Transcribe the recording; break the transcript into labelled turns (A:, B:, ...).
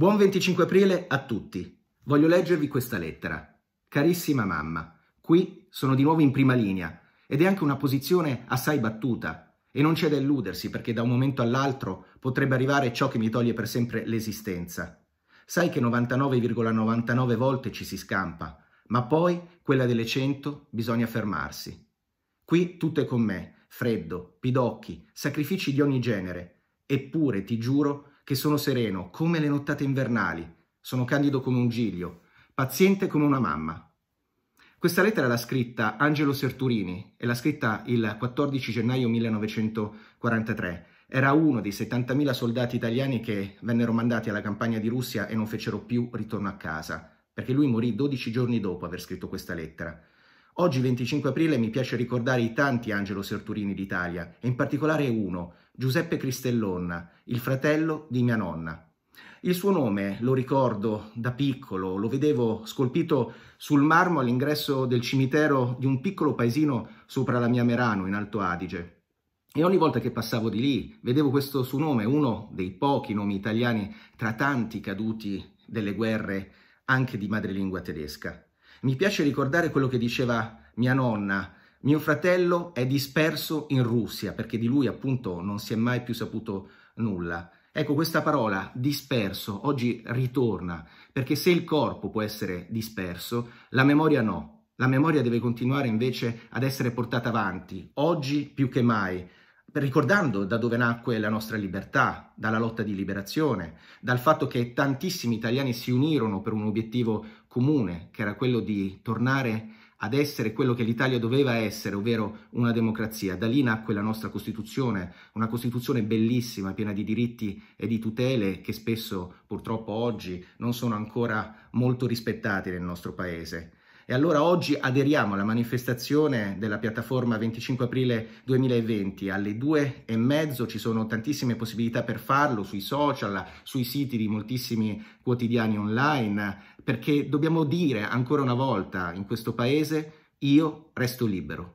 A: Buon 25 aprile a tutti. Voglio leggervi questa lettera. Carissima mamma, qui sono di nuovo in prima linea ed è anche una posizione assai battuta e non c'è da illudersi perché da un momento all'altro potrebbe arrivare ciò che mi toglie per sempre l'esistenza. Sai che 99,99 ,99 volte ci si scampa, ma poi quella delle 100 bisogna fermarsi. Qui tutto è con me, freddo, pidocchi, sacrifici di ogni genere, eppure ti giuro che sono sereno, come le nottate invernali, sono candido come un giglio, paziente come una mamma. Questa lettera l'ha scritta Angelo Serturini e l'ha scritta il 14 gennaio 1943. Era uno dei 70.000 soldati italiani che vennero mandati alla campagna di Russia e non fecero più ritorno a casa, perché lui morì 12 giorni dopo aver scritto questa lettera. Oggi, 25 aprile, mi piace ricordare i tanti Angelo Serturini d'Italia, e in particolare uno, Giuseppe Cristellonna, il fratello di mia nonna. Il suo nome lo ricordo da piccolo, lo vedevo scolpito sul marmo all'ingresso del cimitero di un piccolo paesino sopra la mia Merano, in Alto Adige. E ogni volta che passavo di lì vedevo questo suo nome, uno dei pochi nomi italiani tra tanti caduti delle guerre anche di madrelingua tedesca. Mi piace ricordare quello che diceva mia nonna mio fratello è disperso in Russia perché di lui appunto non si è mai più saputo nulla. Ecco, questa parola disperso oggi ritorna perché se il corpo può essere disperso, la memoria no. La memoria deve continuare invece ad essere portata avanti, oggi più che mai, ricordando da dove nacque la nostra libertà, dalla lotta di liberazione, dal fatto che tantissimi italiani si unirono per un obiettivo comune, che era quello di tornare ad essere quello che l'Italia doveva essere, ovvero una democrazia. Da lì nacque la nostra Costituzione, una Costituzione bellissima, piena di diritti e di tutele che spesso purtroppo oggi non sono ancora molto rispettati nel nostro Paese. E allora oggi aderiamo alla manifestazione della piattaforma 25 aprile 2020. Alle due e mezzo ci sono tantissime possibilità per farlo sui social, sui siti di moltissimi quotidiani online, perché dobbiamo dire ancora una volta in questo paese io resto libero.